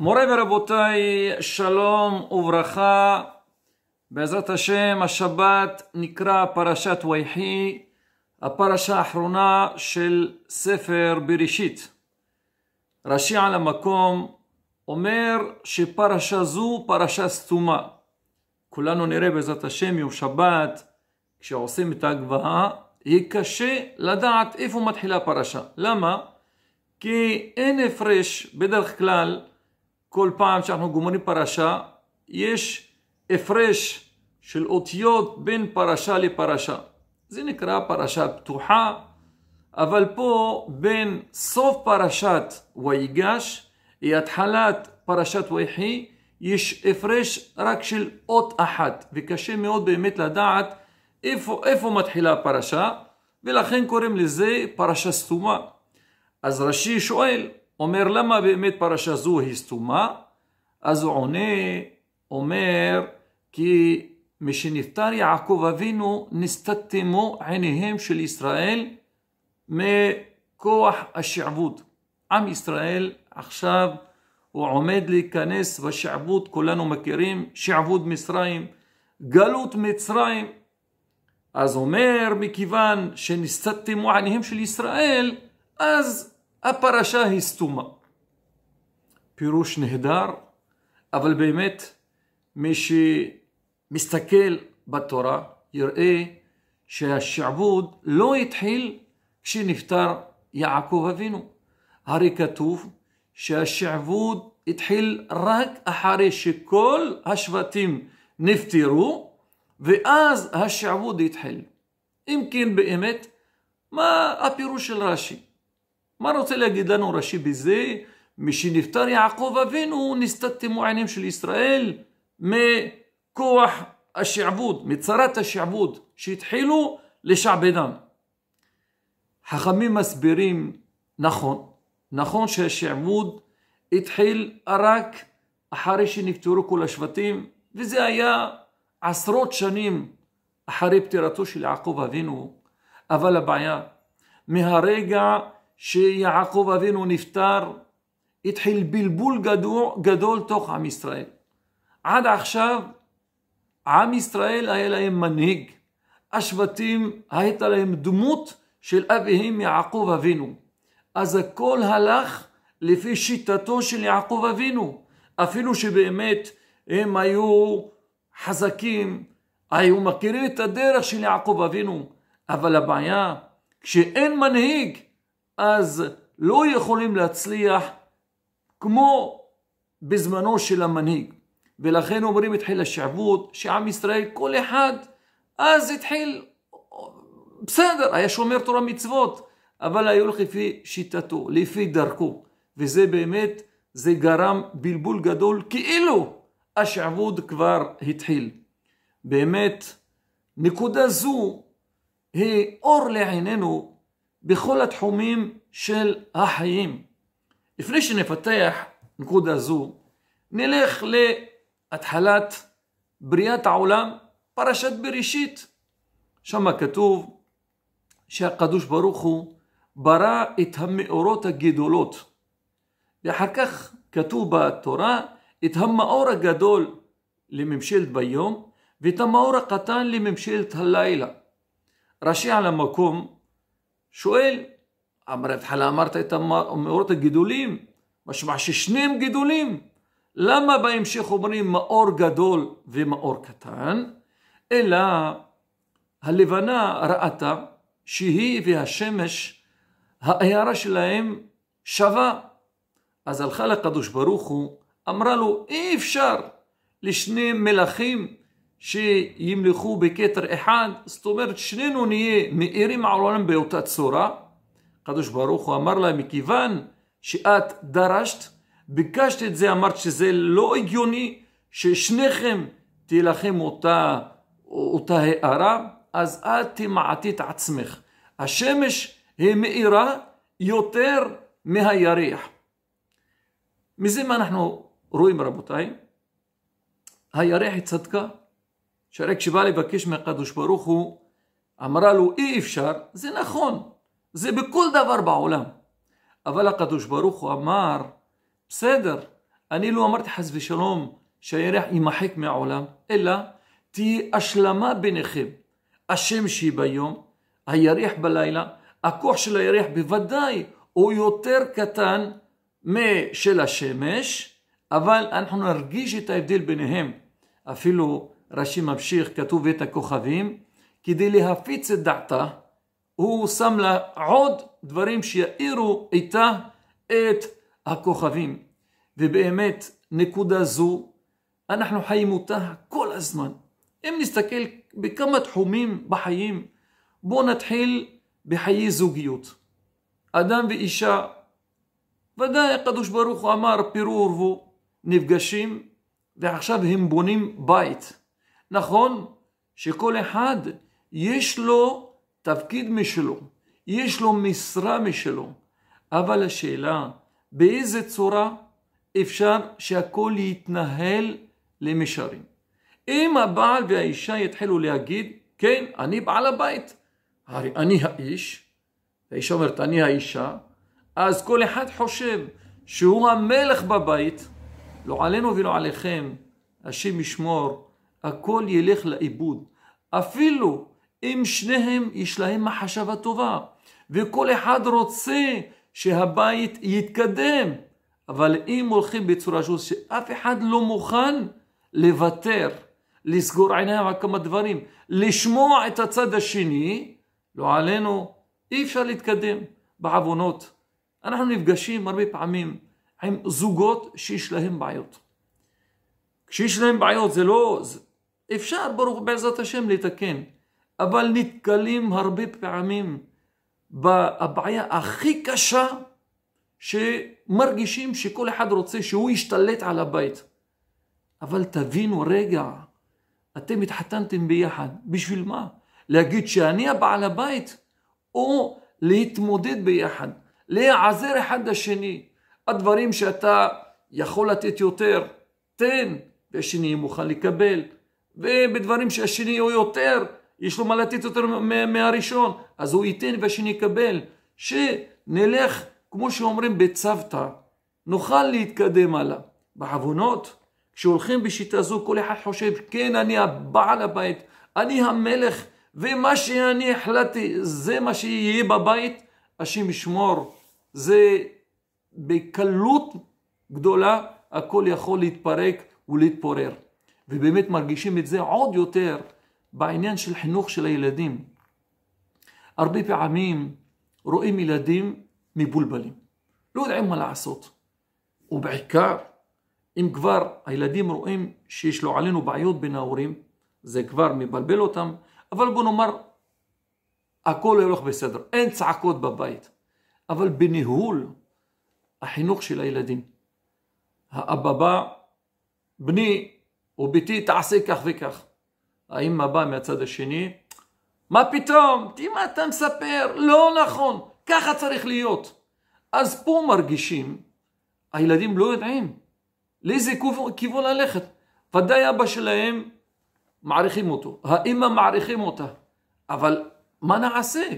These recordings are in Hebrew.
מורה ורבותיי, שלום וברכה. בעזרת השם, השבת נקרא פרשת ויחי, הפרשה האחרונה של ספר בראשית. ראשי על המקום אומר שפרשה זו פרשה סתומה. כולנו נראה בעזרת השם יום שבת, כשעושים את ההגבהה, יהיה קשה לדעת איפה מתחילה הפרשה. למה? כי אין הפרש בדרך כלל כל פעם שאנחנו גומרים פרשה, יש הפרש של אותיות בין פרשה לפרשה. זה נקרא פרשה פתוחה, אבל פה בין סוף פרשת ויגש להתחלת פרשת ויחי, יש הפרש רק של אות אחת, וקשה מאוד באמת לדעת איפה, איפה מתחילה הפרשה, ולכן קוראים לזה פרשה סתומה. אז רש"י שואל, אומר למה באמת פרשה זו היא סתומה? אז הוא עונה, אומר כי משנפטר יעקב אבינו נסתתמו עיניהם של ישראל מכוח השעבוד. עם ישראל עכשיו הוא עומד להיכנס בשעבוד, כולנו מכירים, שעבוד מצרים, גלות מצרים. אז אומר מכיוון שנסתתמו עיניהם של ישראל, אז הפרשה היא סתומה. פירוש נהדר, אבל באמת מי שמסתכל בתורה יראה שהשעבוד לא התחיל כשנפטר יעקב אבינו. הרי כתוב שהשעבוד התחיל רק אחרי שכל השבטים נפטרו, ואז השעבוד התחיל. אם כן באמת, מה הפירוש של רש"י? מה רוצה להגיד לנו רש"י בזה? משנפטר יעקב אבינו נסתתמו העיניים של ישראל מכוח השעבוד, מצרת השעבוד שהתחילו לשעבדם. חכמים מסבירים, נכון, נכון שהשעבוד התחיל רק אחרי שנפטרו כל השבטים, וזה היה עשרות שנים אחרי פטירתו של יעקב אבינו, אבל הבעיה, מהרגע שיעקב אבינו נפטר, התחיל בלבול גדול, גדול תוך עם ישראל. עד עכשיו עם ישראל היה להם מנהיג, השבטים הייתה להם דמות של אביהם יעקב אבינו. אז הכל הלך לפי שיטתו של יעקב אבינו, אפילו שבאמת הם היו חזקים, היו מכירים את הדרך של יעקב אבינו, אבל הבעיה כשאין מנהיג אז לא יכולים להצליח כמו בזמנו של המנהיג. ולכן אומרים התחיל השעבוד, שעם ישראל, כל אחד אז התחיל, בסדר, היה שומר תורה מצוות, אבל היו הולך לפי שיטתו, לפי דרכו. וזה באמת, זה גרם בלבול גדול, כאילו השעבוד כבר התחיל. באמת, נקודה זו היא אור לעינינו בכל התחומים של החיים. לפני שנפתח נקודה זו, נלך להתחלת בריאת העולם, פרשת בראשית. שם כתוב שהקדוש ברוך הוא ברא את המאורות הגדולות. ואחר כך כתוב בתורה את המאור הגדול לממשלת ביום ואת המאור הקטן לממשלת הלילה. ראשי על המקום שואל, בהתחלה אמרת את המאורות הגידולים, משמע ששניהם גידולים. למה בהמשך אומרים מאור גדול ומאור קטן? אלא הלבנה ראתה שהיא והשמש, ההערה שלהם שווה. אז הלכה לקדוש ברוך הוא, אמרה לו, אי אפשר לשני מלכים שימלכו בכתר אחד, זאת אומרת שנינו נהיה מאירים על העולם באותה צורה. הקדוש ברוך הוא אמר לה, מכיוון שאת דרשת, ביקשת את זה, אמרת שזה לא הגיוני ששניכם תהיה לכם אותה, אותה הארה, אז את תמעטי את עצמך. השמש היא מאירה יותר מהירח. מזה מה אנחנו רואים רבותיי? הירח היא צדקה, שהרי כשבא לבקש מהקדוש ברוך הוא, אמרה לו אי אפשר, זה נכון, זה בכל דבר בעולם. אבל הקדוש ברוך הוא אמר, בסדר, אני לא אמרתי חס ושלום שהירח יימחק מהעולם, אלא תהיה השלמה ביניכם. השם היא ביום, הירח בלילה, הכוח של הירח בוודאי הוא יותר קטן משל השמש, אבל אנחנו נרגיש את ההבדל ביניהם. אפילו רש"י ממשיך, כתוב את הכוכבים, כדי להפיץ את דעתה, הוא שם לה עוד דברים שיאירו איתה את הכוכבים. ובאמת, נקודה זו, אנחנו חיים אותה כל הזמן. אם נסתכל בכמה תחומים בחיים, בואו נתחיל בחיי זוגיות. אדם ואישה, ודאי הקדוש ברוך הוא אמר פירו ורבו, נפגשים ועכשיו הם בונים בית. נכון שכל אחד יש לו תפקיד משלו, יש לו משרה משלו, אבל השאלה באיזה צורה אפשר שהכל יתנהל למישרים. אם הבעל והאישה יתחילו להגיד, כן, אני בעל הבית, הרי אני האיש, האישה אומרת, אני האישה, אז כל אחד חושב שהוא המלך בבית, לא עלינו ולא עליכם, השם ישמור. הכל ילך לאיבוד. אפילו אם שניהם יש להם מחשבה טובה, וכל אחד רוצה שהבית יתקדם, אבל אם הולכים בצורה שוב, שאף אחד לא מוכן לוותר, לסגור עיניים על כמה דברים, לשמוע את הצד השני, לא עלינו, אי אפשר להתקדם בעוונות. אנחנו נפגשים הרבה פעמים עם זוגות שיש להם בעיות. כשיש להם בעיות זה לא, זה, אפשר, ברוך בעזרת השם, לתקן, אבל נתקלים הרבה פעמים בבעיה הכי קשה, שמרגישים שכל אחד רוצה שהוא ישתלט על הבית. אבל תבינו רגע, אתם התחתנתם ביחד, בשביל מה? להגיד שאני הבעל הבית? או להתמודד ביחד, להיעזר אחד לשני. הדברים שאתה יכול לתת יותר, תן, והשני מוכן לקבל. ובדברים שהשני הוא יותר, יש לו מה לתת יותר מהראשון, אז הוא ייתן והשני יקבל. שנלך, כמו שאומרים בצוותא, נוכל להתקדם הלאה. בעוונות, כשהולכים בשיטה זו, כל אחד חושב, כן, אני הבעל הבית, אני המלך, ומה שאני החלטתי, זה מה שיהיה בבית, השם ישמור. זה בקלות גדולה, הכל יכול להתפרק ולהתפורר. ובאמת מרגישים את זה עוד יותר בעניין של חינוך של הילדים. הרבה פעמים רואים ילדים מבולבלים, לא יודעים מה לעשות. ובעיקר, אם כבר הילדים רואים שיש לו עלינו בעיות בין ההורים, זה כבר מבלבל אותם, אבל בוא נאמר, הכל הולך בסדר, אין צעקות בבית. אבל בניהול החינוך של הילדים, האבא בא, בני וביתי תעשה כך וכך. האמא באה מהצד השני, מה פתאום? תראי מה אתה מספר, לא נכון, ככה צריך להיות. אז פה מרגישים, הילדים לא יודעים לאיזה כיוון ללכת. ודאי אבא שלהם מעריכים אותו, האמא מעריכים אותה, אבל מה נעשה?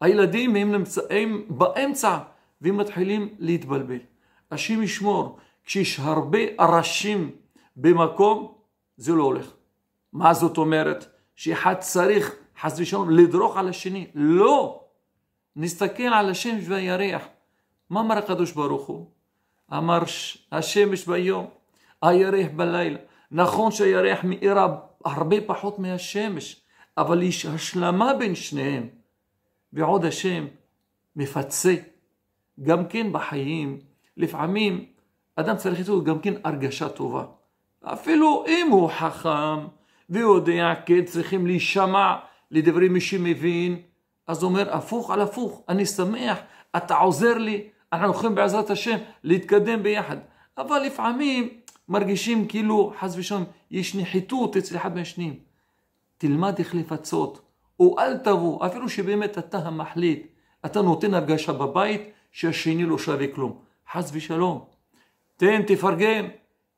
הילדים הם הם באמצע והם מתחילים להתבלבל. השם ישמור, כשיש הרבה ראשים במקום, זה לא הולך. מה זאת אומרת? שאחד צריך, חס ושלום, לדרוך על השני. לא! נסתכל על השמש והירח. מה אמר הקדוש ברוך הוא? אמר השמש ביום, הירח בלילה. נכון שהירח מאירה הרבה פחות מהשמש, אבל יש השלמה בין שניהם. ועוד השם מפצה. גם כן בחיים, לפעמים אדם צריך איתו גם כן הרגשה טובה. אפילו אם הוא חכם ויודע כן צריכים להישמע לדברים מי שמבין, אז הוא אומר הפוך על הפוך, אני שמח, אתה עוזר לי, אנחנו יכולים בעזרת השם להתקדם ביחד. אבל לפעמים מרגישים כאילו חס ושלום יש נחיתות אצל אחד מהשניים. תלמד איך לפצות, או אל תבוא, אפילו שבאמת אתה המחליט, אתה נותן הרגשה בבית שהשני לא שווה כלום. חס ושלום. תן, תפרגן,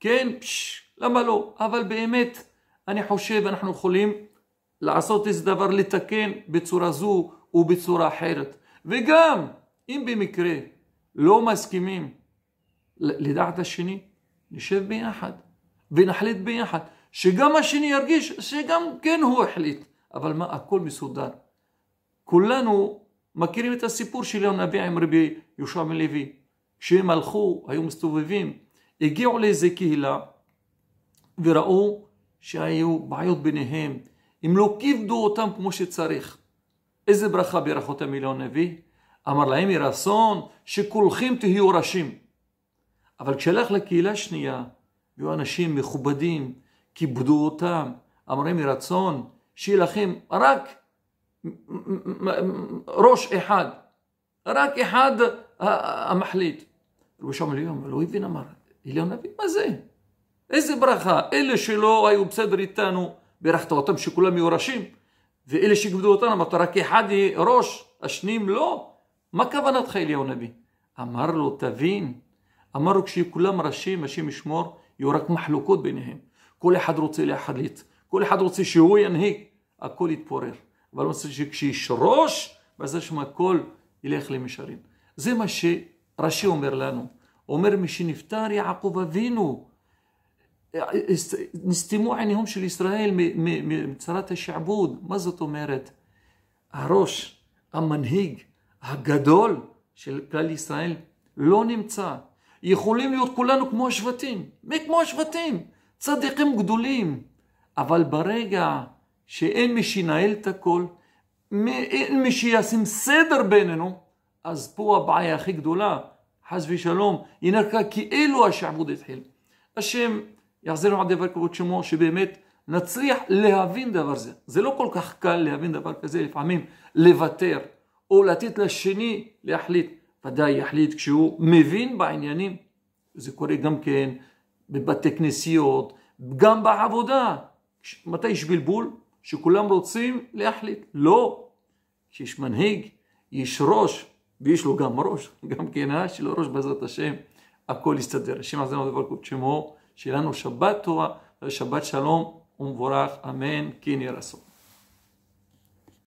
כן, פשש, למה לא? אבל באמת, אני חושב אנחנו יכולים לעשות איזה דבר, לתקן בצורה זו ובצורה אחרת. וגם, אם במקרה לא מסכימים לדעת השני, נשב ביחד ונחליט ביחד, שגם השני ירגיש שגם כן הוא החליט, אבל מה, הכל מסודר. כולנו מכירים את הסיפור של יום נביא עם רבי יהושע בן לוי. כשהם הלכו, היו מסתובבים, הגיעו לאיזה קהילה, וראו שהיו בעיות ביניהם, הם לא כיבדו אותם כמו שצריך. איזה ברכה בירך אותם מיליון נביא? אמר להם יהי אסון שכולכם תהיו ראשים. אבל כשהלך לקהילה שנייה, היו אנשים מכובדים, כיבדו אותם, אמרים להם יהי רצון שיהיה לכם רק ראש אחד, רק אחד אה, אה, המחליט. רבי שמעון אבל הוא לא הבין, אמר, אליון נביא, מה זה? איזה ברכה, אלה שלא היו בסדר איתנו, בירכת אותם שכולם מיורשים, ואלה שכיבדו אותנו, אמרת רק אחד יהיה ראש, השנים לא. מה כוונתך אליהו הנביא? אמר לו, תבין, אמר לו, כשכולם ראשים, השם ישמור, יהיו רק מחלוקות ביניהם. כל אחד רוצה להחליט, כל אחד רוצה שהוא ינהיג, הכל יתפורר. אבל הוא רוצה שכשיש ראש, ואז יש הכל ילך למישרין. זה מה שרש"י אומר לנו. אומר, משנפטר יעקב אבינו, נסתמו עיניהם של ישראל מצרת השעבוד. מה זאת אומרת? הראש, המנהיג הגדול של כלל ישראל לא נמצא. יכולים להיות כולנו כמו השבטים, מי כמו השבטים, צדיקים גדולים, אבל ברגע שאין מי שינהל את הכל, אין מי שישים סדר בינינו, אז פה הבעיה הכי גדולה, חס ושלום, היא נרקה כאילו השעבוד התחיל. השם יחזרנו על דבר כבוד שמו, שבאמת נצליח להבין דבר זה. זה לא כל כך קל להבין דבר כזה, לפעמים לוותר, או לתת לשני להחליט. ודאי יחליט כשהוא מבין בעניינים. זה קורה גם כן בבתי כנסיות, גם בעבודה. מתי יש בלבול? שכולם רוצים להחליט. לא. כשיש מנהיג, יש ראש, ויש לו גם ראש, גם כן, אה? יש ראש בעזרת השם, הכל יסתדר. השם עזרנו דבר כבוד שמו. שיהיה לנו שבת טובה ושבת שלום ומבורך, אמן, כן יהיה רצון.